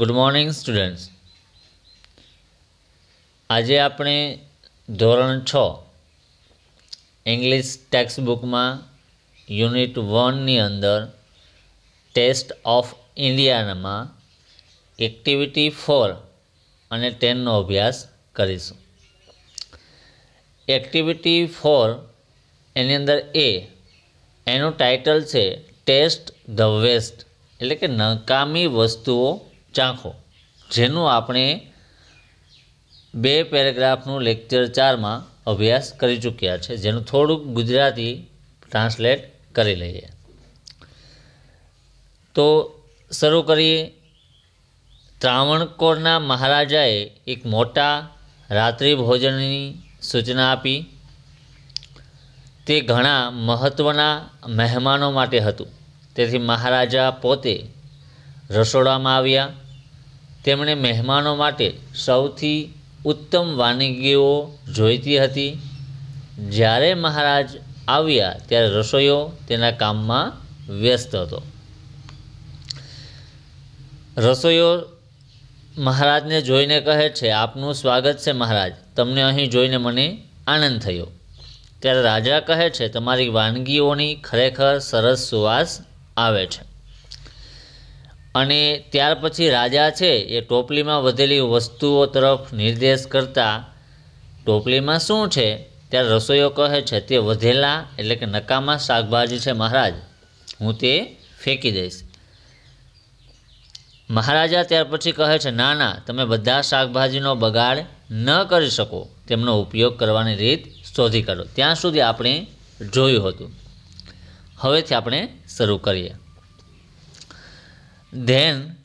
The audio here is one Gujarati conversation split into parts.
ગુડ મોર્નિંગ સ્ટુડન્ટ્સ આજે આપણે ધોરણ છ ઇંગ્લિશ ટેક્સ્ટ બુકમાં યુનિટ વનની અંદર ટેસ્ટ ઓફ ઇન્ડિયાનામાં એક્ટિવિટી ફોર અને ટેનનો અભ્યાસ કરીશું એક્ટિવિટી ફોર એની અંદર એ એનું ટાઇટલ છે ટેસ્ટ ધ વેસ્ટ એટલે કે નકામી વસ્તુઓ ચાંખો જેનું આપણે બે પેરેગ્રાફનું લેક્ચર ચારમાં અભ્યાસ કરી ચૂક્યા છે જેનું થોડુંક ગુજરાતી ટ્રાન્સલેટ કરી લઈએ તો શરૂ કરીએ ત્રાવણકોરના મહારાજાએ એક મોટા રાત્રિ ભોજનની સૂચના આપી તે ઘણા મહત્ત્વના મહેમાનો માટે હતું તેથી મહારાજા પોતે રસોડામાં આવ્યા તેમણે મહેમાનો માટે સૌથી ઉત્તમ વાનગીઓ જોઈતી હતી જ્યારે મહારાજ આવ્યા ત્યારે રસોઈયો તેના કામમાં વ્યસ્ત હતો રસોઈયો મહારાજને જોઈને કહે છે આપનું સ્વાગત છે મહારાજ તમને અહીં જોઈને મને આનંદ થયો ત્યારે રાજા કહે છે તમારી વાનગીઓની ખરેખર સરસ સુવાસ આવે છે અને ત્યાર પછી રાજા છે એ ટોપલીમાં વધેલી વસ્તુઓ તરફ નિર્દેશ કરતા ટોપલીમાં શું છે ત્યારે રસોઈઓ કહે છે તે વધેલા એટલે કે નકામા શાકભાજી છે મહારાજ હું તે ફેંકી દઈશ મહારાજા ત્યાર પછી કહે છે ના ના તમે બધા શાકભાજીનો બગાડ ન કરી શકો તેમનો ઉપયોગ કરવાની રીત શોધી કાઢો ત્યાં સુધી આપણે જોયું હતું હવેથી આપણે શરૂ કરીએ Then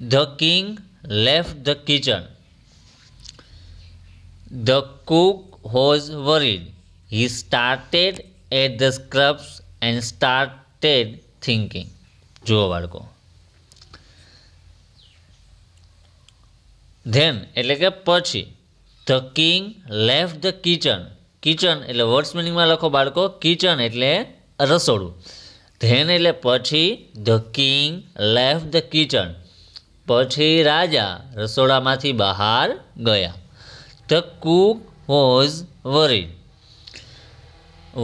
the king left the kitchen. The cook was worried. He started at the scraps and started thinking. જુઓ બાળકો ધેન એટલે કે પછી the king left the kitchen kitchen એટલે વર્ડ્સ મિનિંગમાં લખો બાળકો કિચન એટલે રસોડું ધેન એટલે પછી the king left the kitchen પછી રાજા રસોડામાંથી બહાર ગયા the cook was worried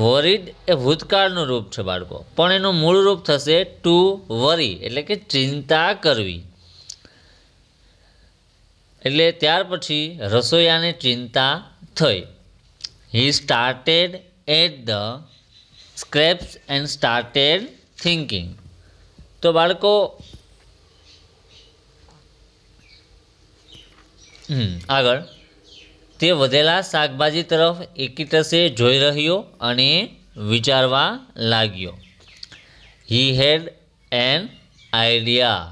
worried એ ભૂતકાળનું રૂપ છે બાળકો પણ એનું મૂળ રૂપ થશે ટુ વરી એટલે કે ચિંતા કરવી એટલે ત્યાર પછી રસોઈયાને ચિંતા થઈ he started at the scraps and started thinking તો બાળકો આગળ તે વધેલા શાકભાજી તરફ એકીટસે જોઈ રહ્યો અને વિચારવા લાગ્યો હી હેડ એન આઈડિયા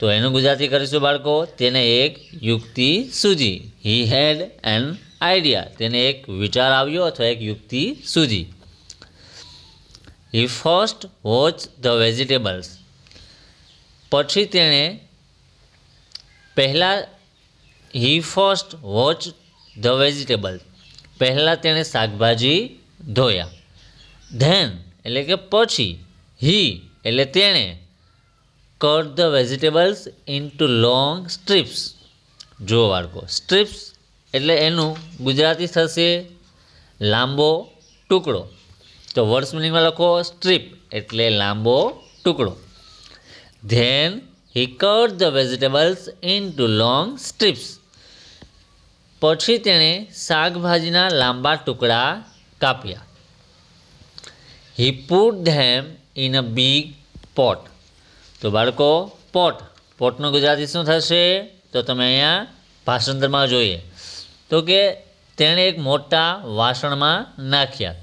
તો એનું ગુજરાતી કરીશું બાળકો તેને એક યુક્તિ સૂજી હી હેડ એન આઈડિયા તેને એક વિચાર આવ્યો અથવા એક યુક્તિ સૂજી he first watch the vegetables પછી તેણે પહેલાં he first watch the vegetable પહેલાં તેણે શાકભાજી ધોયા ધેન એટલે કે પછી હી એટલે તેણે cut the vegetables into long strips જો બાળકો સ્ટ્રીપ્સ એટલે એનું ગુજરાતી થશે લાંબો ટુકડો તો વર્ડ્સ મિનિંગમાં લખો સ્ટ્રીપ એટલે લાંબો ટુકડો then he cut the vegetables into long strips પછી તેણે શાકભાજીના લાંબા ટુકડા કાપ્યા he put them in a big pot તો બાળકો પોટ પોટનું ગુજરાતી શું થશે તો તમે અહીંયા ભાષાંતરમાં જોઈએ તો કે તેણે એક મોટા વાસણમાં નાખ્યા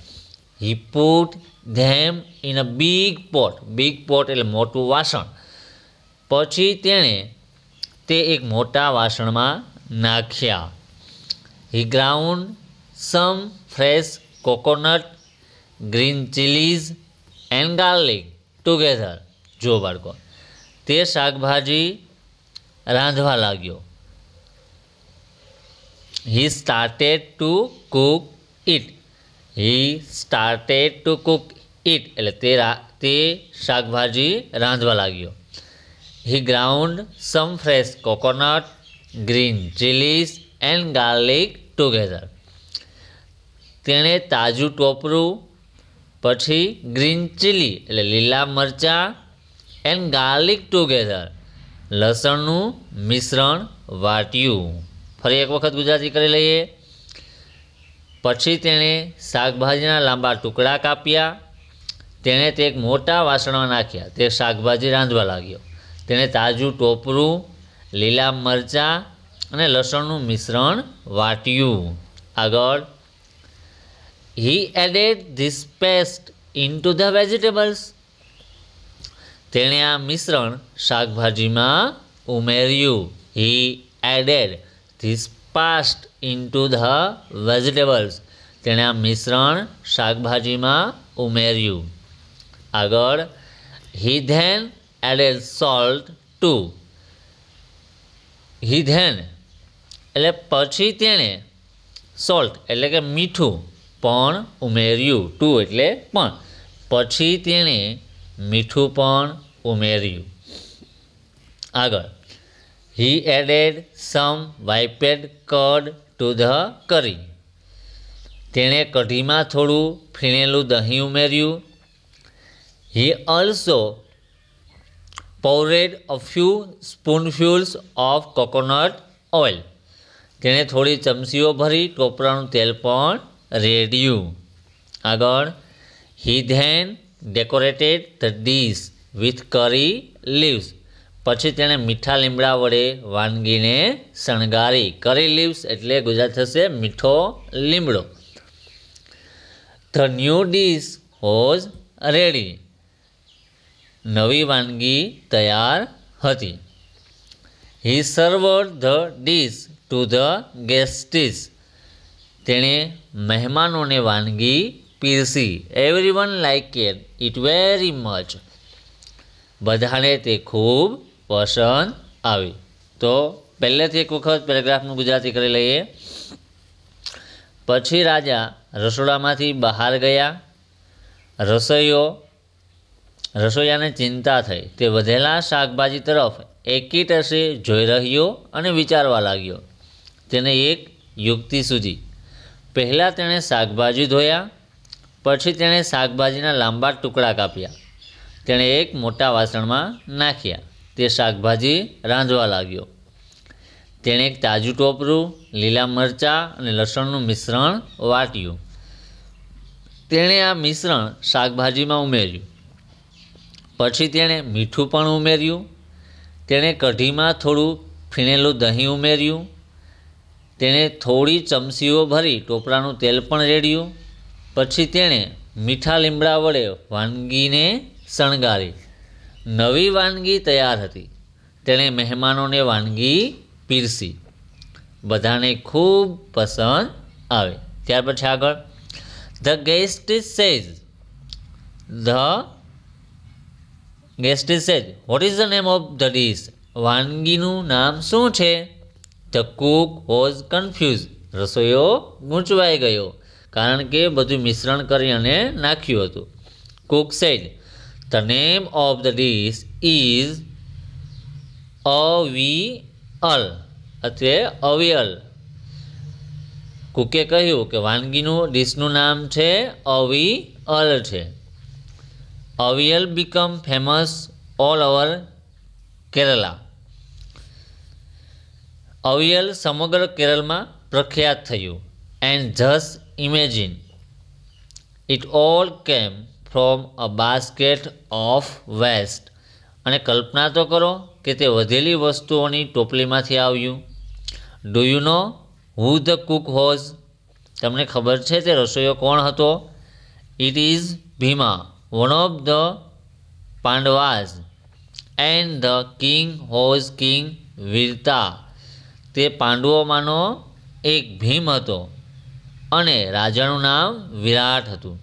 he put them in a big pot big pot એટલે મોટું વાસણ પછી તેણે તે એક મોટા વાસણમાં નાખ્યા he ground some fresh coconut green chillies and garlic together જો બાળકો તે શાકભાજી રાંધવા લાગ્યો he started to cook it he started to cook it એટલે તે તે શાકભાજી રાંધવા લાગ્યો he ground some fresh coconut green chillies and garlic together તેણે તાજું ટોપરું પછી ગ્રીન ચીલી એટલે લીલા મરચાં એન્ડ ગાર્લિક ટુગેધર લસણનું મિશ્રણ વાટ્યું ફરી એક વખત ગુજરાતી કરી લઈએ પછી તેણે શાકભાજીના લાંબા ટુકડા કાપ્યા તેણે તે એક મોટા વાસણમાં નાખ્યા તે શાકભાજી રાંધવા લાગ્યો તેણે તાજું ટોપરું લીલા મરચાં અને લસણનું મિશ્રણ વાટ્યું આગળ he added this paste into the vegetables તેણે આ મિશ્રણ શાકભાજીમાં ઉમેર્યું he added this paste into the vegetables તેણે આ મિશ્રણ શાકભાજીમાં ઉમેર્યું આગળ he then added salt too he then એટલે પછી તેણે સોલ્ટ એટલે કે મીઠું પણ ઉમેર્યું ટુ એટલે પણ પછી તેણે મીઠું પણ ઉમેર્યું આગળ he added some whipped curd to the curry તેણે કઢીમાં થોડું ફીણેલું દહીં ઉમેર્યું he also poured a few spoonfuls of coconut oil તેણે થોડી ચમચીઓ ભરી ટોપરાનું તેલ પણ રેડ્યું આગળ he then decorated the dish with curry leaves પછી તેણે મીઠા લીમડા વડે વાનગીને શણગારી કરી લીવ્સ એટલે ગુજરાત થશે મીઠો લીમડો the new dish was ready નવી વાનગી તૈયાર હતી he served the dish to the guests તેણે મહેમાનોને વાનગી પીરસી everyone like it very much બધાને તે ખૂબ પસંદ આવી તો પહેલેથી એક વખત પેરેગ્રાફનું ગુજરાતી કરી લઈએ પછી રાજા રસોડામાંથી બહાર ગયા રસોઈઓ રસોઈયાને ચિંતા થઈ તે વધેલા શાકભાજી તરફ એકીટસે જોઈ રહ્યો અને વિચારવા લાગ્યો તેને એક યુક્તિ સૂજી પહેલાં તેણે શાકભાજી ધોયા પછી તેણે શાકભાજીના લાંબા ટુકડા કાપ્યા તેણે એક મોટા વાસણમાં નાખ્યા તે શાકભાજી રાંધવા લાગ્યો તેણે એક તાજું ટોપરું લીલા મરચાં અને લસણનું મિશ્રણ વાટ્યું તેણે આ મિશ્રણ શાકભાજીમાં ઉમેર્યું પછી તેણે મીઠું પણ ઉમેર્યું તેણે કઢીમાં થોડું ફીણેલું દહીં ઉમેર્યું તેણે થોડી ચમચીઓ ભરી ટોપરાનું તેલ પણ રેડ્યું પછી તેણે મીઠા લીમડા વડે વાનગીને શણગારી નવી વાનગી તૈયાર હતી તેણે મહેમાનોને વાનગી પીરસી બધાને ખૂબ પસંદ આવે ત્યાર પછી આગળ the guest says the guest says what is the name of the dish વાનગીનું નામ શું છે ધ કુક વોઝ કન્ફ્યુઝ રસોઈઓ ગૂંચવાઈ ગયો કારણ કે બધું મિશ્રણ કરી અને નાખ્યું હતું cook said The name of the dish is avial અથવા અવિયલ કુકે કહ્યું કે વાનગીનું ડીશનું નામ છે અવિઅલ છે avial become famous all over Kerala avial સમગ્ર કેરળમાં પ્રખ્યાત થયું and just imagine it all came from a basket of waste અને કલ્પના તો કરો કે તે વધેલી વસ્તુઓની ટોપલીમાંથી આવ્યું do you know who the cook was તમને ખબર છે તે રસોઈયો કોણ હતો it is Bhima one of the Pandavas and the king was king Virata તે પાંડવોમાંનો એક ભીમ હતો અને રાજાનું નામ વિરાટ હતું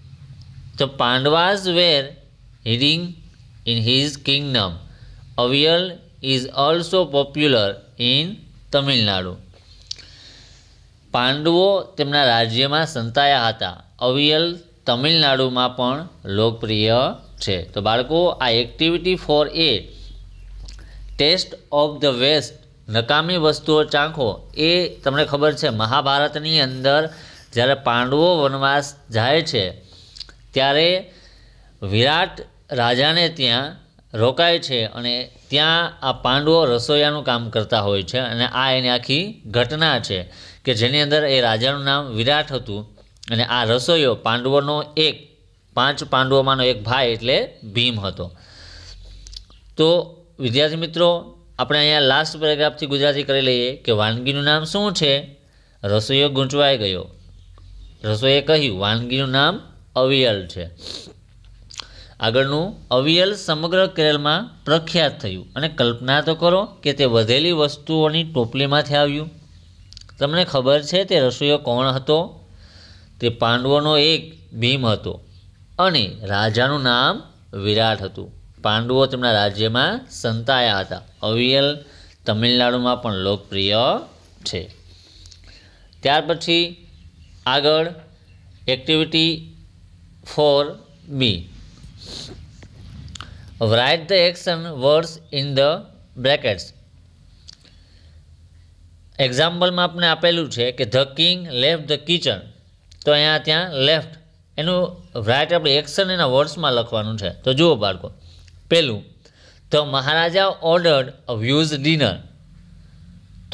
તો Pandavas were reading in his kingdom avial is also popular in Tamil Nadu પાંડવો તેમના રાજ્યમાં સંતાયા હતા અવિયલ તમિલનાડુમાં પણ લોકપ્રિય છે તો બાળકો આ activity four a taste of the waste નકામી વસ્તુઓ ચાખો એ તમને ખબર છે મહાભારતની અંદર જ્યારે પાંડવો વનવાસ જાય છે ત્યારે વિરાટ રાજાને ત્યાં રોકાય છે અને ત્યાં આ પાંડવો રસોઈયાનું કામ કરતા હોય છે અને આ એની આખી ઘટના છે કે જેની અંદર એ રાજાનું નામ વિરાટ હતું અને આ રસોઈયો પાંડવોનો એક પાંચ પાંડવોમાંનો એક ભાઈ એટલે ભીમ હતો તો વિદ્યાર્થી મિત્રો આપણે અહીંયા લાસ્ટ પેરેગ્રાફથી ગુજરાતી કરી લઈએ કે વાનગીનું નામ શું છે રસોઈયો ગૂંચવાઈ ગયો રસોઈએ કહ્યું વાનગીનું નામ અવિયલ છે આગળનું અવિયલ સમગ્ર કેરળમાં પ્રખ્યાત થયું અને કલ્પના તો કરો કે તે વધેલી વસ્તુઓની ટોપલીમાંથી આવ્યું તમને ખબર છે તે રસોઈયો કોણ હતો તે પાંડવોનો એક ભીમ હતો અને રાજાનું નામ વિરાટ હતું પાંડવો તેમના રાજ્યમાં સંતાયા હતા અવિયલ તમિલનાડુમાં પણ લોકપ્રિય છે ત્યાર પછી આગળ activity for me. Write the action words in the brackets. એક્ઝામ્પલમાં આપણે આપેલું છે કે the king left the kitchen તો અહીંયા ત્યાં લેફ્ટ એનું રાઇટ આપણે એક્શન એના વર્ડ્સમાં લખવાનું છે તો જુઓ બાળકો પહેલું the maharaja order a huge dinner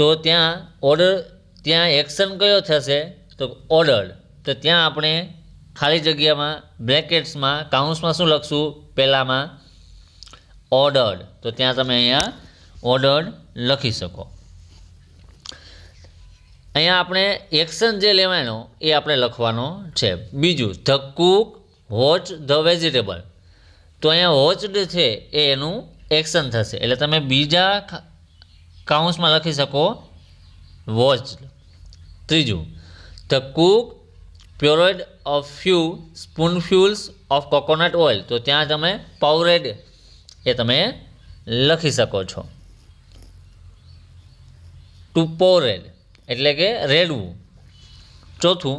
તો ત્યાં ઓર્ડર ત્યાં એક્શન કયો થશે તો ઓર્ડર તો ત્યાં આપણે ખાલી જગ્યામાં બ્રેકેટ્સમાં કાઉન્સમાં શું લખશું પહેલાંમાં ઓર્ડર્ડ તો ત્યાં તમે અહીંયા ઓર્ડર્ડ લખી શકો અહીંયા આપણે એક્શન જે લેવાનો એ આપણે લખવાનો છે બીજું the cook watch the vegetable તો અહીંયા વોચડ છે એ એનું એક્શન થશે એટલે તમે બીજા કાઉન્સમાં લખી શકો વોચડ ત્રીજું the cook poured of few spoonfuls of coconut oil તો ત્યાં તમે પાવરેડ એ તમે લખી શકો છો ટુ પોરેડ એટલે કે રેડવું ચોથું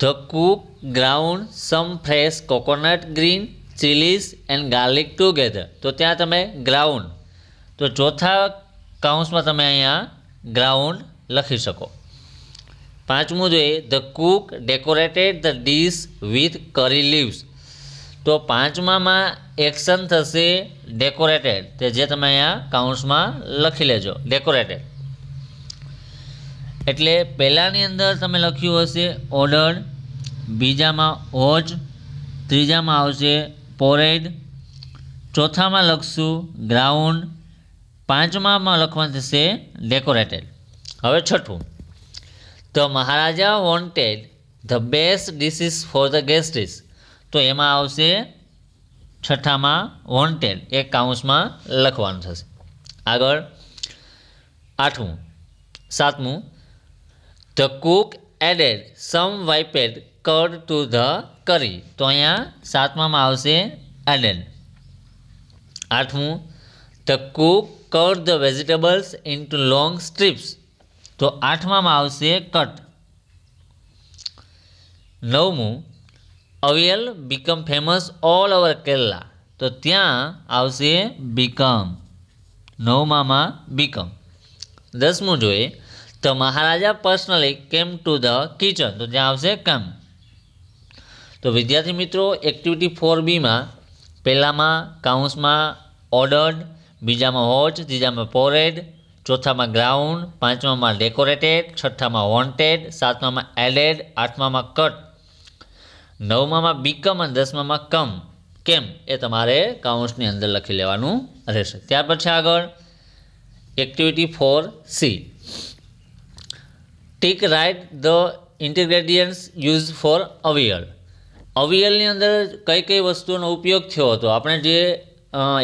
the cook ground some fresh coconut green chillies and garlic together તો ત્યાં તમે ગ્રાઉન્ડ તો ચોથા કાઉન્સમાં તમે અહીંયા ગ્રાઉન્ડ લખી શકો પાંચમું જોઈએ the cook decorated the dish with curry leaves તો પાંચમામાં એક્શન થશે ડેકોરેટેડ તે જે તમે અહીંયા કાઉન્ટ્સમાં લખી લેજો ડેકોરેટેડ એટલે પહેલાંની અંદર તમે લખ્યું હશે ઓર્ડર બીજામાં ઓજ ત્રીજામાં આવશે પોરેડ ચોથામાં લખશું ગ્રાઉન્ડ પાંચમામાં લખવાનું થશે ડેકોરેટેડ હવે છઠ્ઠું the maharaja wanted the best dishes for the guests તો એમાં આવશે છઠ્ઠામાં વોન્ટેડ એક કાઉન્સમાં લખવાનું થશે આગળ આઠમું સાતમું the cook added some whipped curd to the curry તો અહીંયા સાતમામાં આવશે એડેડ આઠમું the cook cut the vegetables into long strips તો આઠમામાં આવશે કટ નવમું avial become famous all over Kerala તો ત્યાં આવશે બીકમ નવમામાં બીકમ દસમું જોઈએ તો maharaja personally came to the kitchen તો ત્યાં આવશે કેમ તો વિદ્યાર્થી મિત્રો એક્ટિવિટી ફોર બીમાં પહેલાંમાં કાઉન્સમાં ઓર્ડર્ડ બીજામાં હોટ ત્રીજામાં પોરેડ ચોથામાં ગ્રાઉન્ડ પાંચમામાં ડેકોરેટેડ છઠ્ઠામાં વોન્ટેડ સાતમામાં એલેડ આઠમામાં કટ નવમામાં બીકમ અને દસમામાં કમ કેમ એ તમારે કાઉન્ટ્સની અંદર લખી લેવાનું રહેશે ત્યાર પછી આગળ activity four C tick right the ingredients use for avial અવિયલની અંદર કઈ કઈ વસ્તુઓનો ઉપયોગ થયો હતો આપણે જે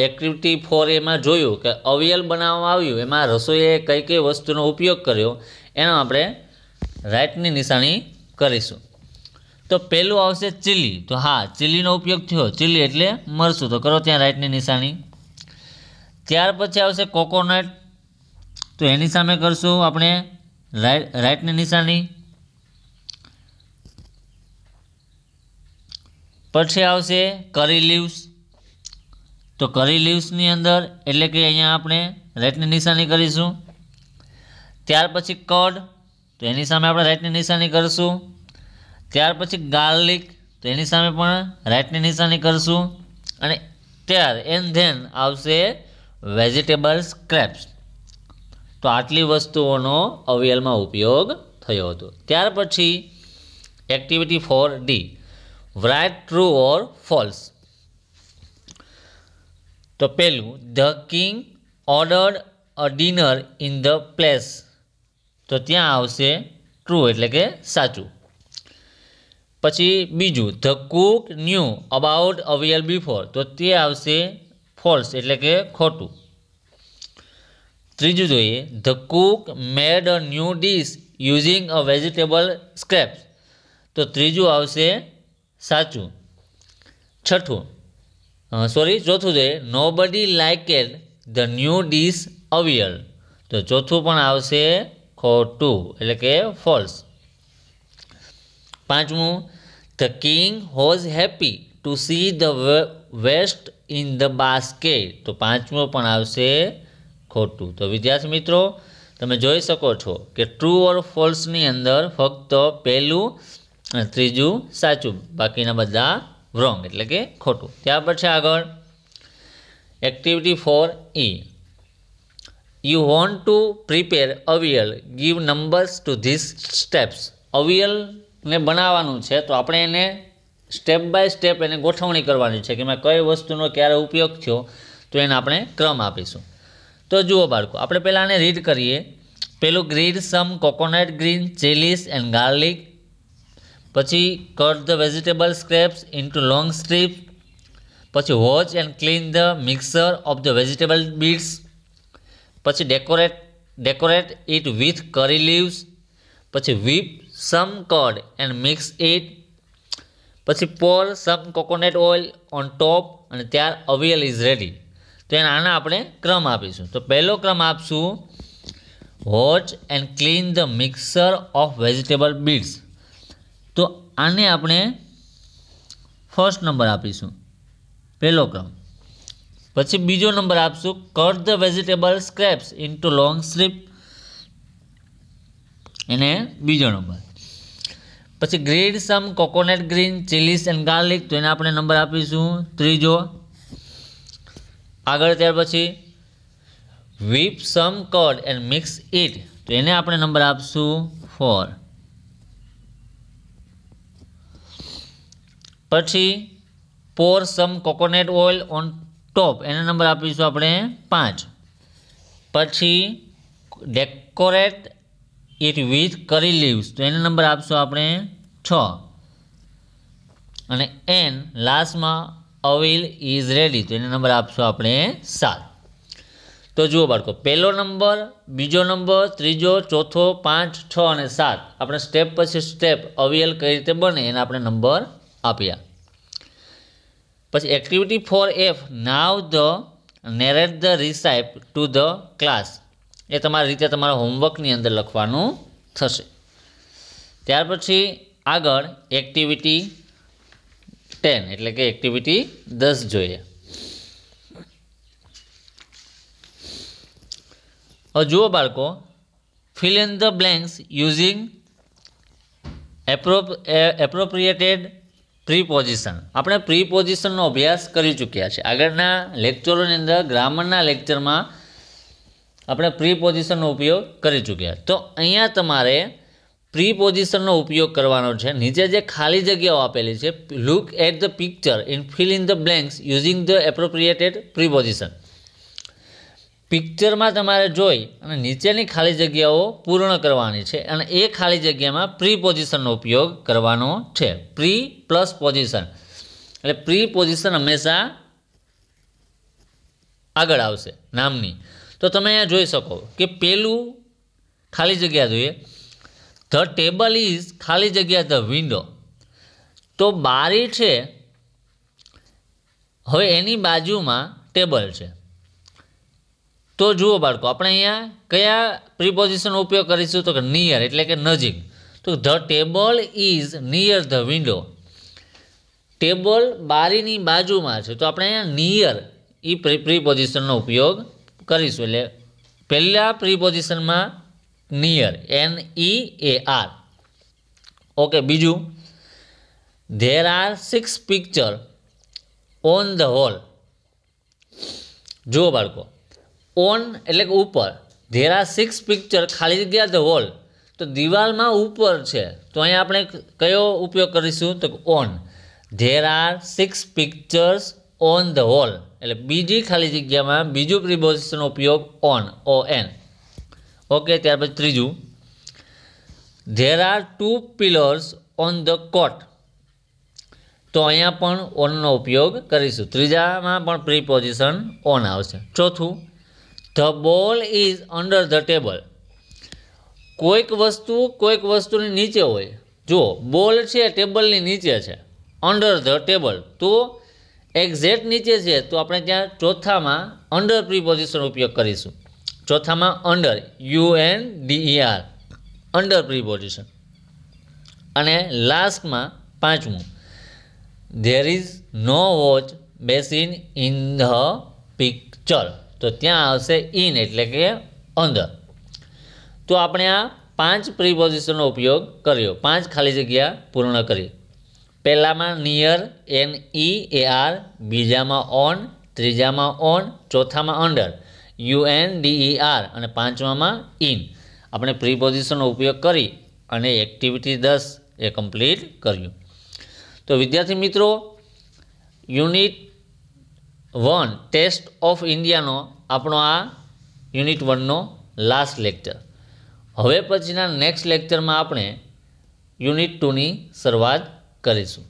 એક્ટિવિટી ફોર એમાં જોયું કે અવિયલ બનાવવામાં આવ્યું એમાં રસોઈએ કઈ કઈ વસ્તુનો ઉપયોગ કર્યો એનો આપણે રાઇટની નિશાની કરીશું તો પહેલું આવશે ચીલી તો હા ચીલીનો ઉપયોગ થયો ચીલી એટલે મરચું તો કરો ત્યાં રાઇટની નિશાની ત્યાર પછી આવશે કોકોનટ તો એની સામે કરશું આપણે રાઇટ રાઇટની નિશાની પછી આવશે કરી લીવ્સ તો કરી લીવ્સની અંદર એટલે કે અહીંયા આપણે રાઇટની નિશાની કરીશું ત્યાર પછી કડ તો એની સામે આપણે રાઇટની નિશાની કરીશું ત્યાર પછી ગાર્લિક તો એની સામે પણ રાઇટની નિશાની કરીશું અને ત્યાર એન્ડ ધેન આવશે વેજીટેબલ સ્ક્રેપ્સ તો આટલી વસ્તુઓનો અવયલમાં ઉપયોગ થયો હતો ત્યાર પછી activity four D write true or false તો પહેલું the king order a dinner in the place તો ત્યાં આવશે ટ્રુ એટલે કે સાચું પછી બીજું the cook knew about avial before તો તે આવશે ફોલ્સ એટલે કે ખોટું ત્રીજું જોઈએ the cook made a new dish using a vegetable scraps તો ત્રીજું આવશે સાચું છઠ્ઠું સોરી ચોથું છે nobody liked the new dish avial તો ચોથું પણ આવશે ખોટું એટલે કે ફોલ્સ પાંચમું the king was happy to see the waste in the basket તો પાંચમું પણ આવશે ખોટું તો વિદ્યાર્થી મિત્રો તમે જોઈ શકો છો કે ટ્રુ ઓર ફોલ્સની અંદર ફક્ત પહેલું અને ત્રીજું સાચું બાકીના બધા રોંગ એટલે કે ખોટું ત્યાર પછી આગળ activity four E you want to prepare avial give numbers to this steps અવિયલને બનાવવાનું છે તો આપણે એને સ્ટેપ બાય સ્ટેપ એને ગોઠવણી કરવાની છે કે મેં કઈ વસ્તુનો ક્યારે ઉપયોગ થયો તો એને આપણે ક્રમ આપીશું તો જુઓ બાળકો આપણે પહેલાં આને રીડ કરીએ પેલું grate some coconut green chillies and garlic પછી cut the vegetable scraps into long strip પછી watch and clean the mixer of the vegetable bits પછી decorate decorate it with curry leaves પછી whip some curd and mix it પછી pour some coconut oil on top અને ત્યાર અવિયલ ઇઝ રેડી તો એના આના આપણે ક્રમ આપીશું તો પહેલો ક્રમ આપશું watch and clean the mixer of vegetable bits તો આને આપણે ફર્સ્ટ નંબર આપીશું પહેલો ક્રમ પછી બીજો નંબર આપશું cut the vegetable scraps into long strip એને બીજો નંબર પછી grate some coconut green chillies and garlic તો એને આપણે નંબર આપીશું ત્રીજો આગળ ત્યાર પછી whip some curd and mix it તો એને આપણે નંબર આપશું ફોર પછી pour some coconut oil on top એના નંબર આપીશું આપણે પાંચ પછી decorate it with curry leaves તો એના નંબર આપશું આપણે છ અને એન લાસ્ટમાં અવિલ ઇઝ રેડી તો એના નંબર આપશું આપણે સાત તો જુઓ બાળકો પહેલો નંબર બીજો નંબર ત્રીજો ચોથો પાંચ છ અને સાત આપણે સ્ટેપ પછી સ્ટેપ અવિયલ કઈ રીતે બને એના આપણે નંબર આપ્યા પછી activity four F now the narrate the recipe to the class એ તમારી રીતે તમારા હોમવર્કની અંદર લખવાનું થશે ત્યાર પછી આગળ એક્ટિવિટી ટેન એટલે કે એક્ટિવિટી દસ જોઈએ હવે જુઓ બાળકો fill in the blanks using appropriated preposition આપણે પ્રીપોઝિશનનો અભ્યાસ કરી ચૂક્યા છે આગળના લેક્ચરોની અંદર ગ્રામરના લેક્ચરમાં આપણે પ્રીપોઝિશનનો ઉપયોગ કરી ચૂક્યા તો અહીંયા તમારે પ્રીપોઝિશનનો ઉપયોગ કરવાનો છે નીચે જે ખાલી જગ્યાઓ આપેલી છે look at the picture in fill in the blanks using the appropriated preposition પિક્ચરમાં તમારે જોઈ અને નીચેની ખાલી જગ્યાઓ પૂર્ણ કરવાની છે અને એ ખાલી જગ્યામાં પ્રી પોઝિશનનો ઉપયોગ કરવાનો છે પ્રી પ્લસ પોઝિશન એટલે પ્રી પોઝિશન હંમેશા આગળ આવશે નામની તો તમે અહીંયા જોઈ શકો કે પેલું ખાલી જગ્યા જોઈએ ધ ટેબલ ઇઝ ખાલી જગ્યા ધ વિન્ડો તો બારી છે હવે એની બાજુમાં ટેબલ છે તો જુઓ બાળકો આપણે અહીંયા કયા પ્રિપોઝિશનનો ઉપયોગ કરીશું તો કે નિયર એટલે કે નજીક તો the table is near the window table બારીની બાજુમાં છે તો આપણે અહીંયા નિયર એ પ્રિપોઝિશનનો ઉપયોગ કરીશું એટલે પહેલાં પ્રિપોઝિશનમાં near N E A R okay બીજું there are six picture on the wall જુઓ બાળકો ઓન એટલે કે ઉપર ધેર આર સિક્સ પિક્ચર ખાલી જગ્યા ધ વોલ તો દિવાલમાં ઉપર છે તો અહીંયા આપણે કયો ઉપયોગ કરીશું તો on there are six pictures on the wall એટલે બીજી ખાલી જગ્યામાં બીજું પ્રિપોઝિશનનો ઉપયોગ ઓન ઓ એન ઓકે ત્યાર પછી ત્રીજું there are two pillars on the cot તો અહીંયા પણ ઓનનો ઉપયોગ કરીશું ત્રીજામાં પણ પ્રિપોઝિશન ઓન આવશે ચોથું the ball is under the table કોઈક વસ્તુ કોઈક વસ્તુની નીચે હોય જો બોલ છે ટેબલની નીચે છે અંડર ધ ટેબલ તો એક્ઝેક્ટ નીચે છે તો આપણે ત્યાં ચોથામાં અંડર પ્રિપોઝિશન ઉપયોગ કરીશું ચોથામાં under U N R under preposition અને લાસ્ટમાં પાંચમું there is no watch basin in the picture તો ત્યાં આવશે ઇન એટલે કે અંદર તો આપણે આ પાંચ પ્રિપોઝિશનનો ઉપયોગ કર્યો પાંચ ખાલી જગ્યા પૂર્ણ કરી પહેલામાં near N E A R બીજામાં ઓન ત્રીજામાં ઓન ચોથામાં under U N D E R અને પાંચમામાં ઇન આપણે પ્રિપોઝિશનનો ઉપયોગ કરી અને એક્ટિવિટી દસ એ કમ્પ્લીટ કર્યું તો વિદ્યાર્થી મિત્રો યુનિટ વન ટેસ્ટ ઓફ ઇન્ડિયાનો આપણો આ યુનિટ વનનો લાસ્ટ લેક્ચર હવે પછીના નેક્સ્ટ લેક્ચરમાં આપણે યુનિટ ટુની શરૂઆત કરીશું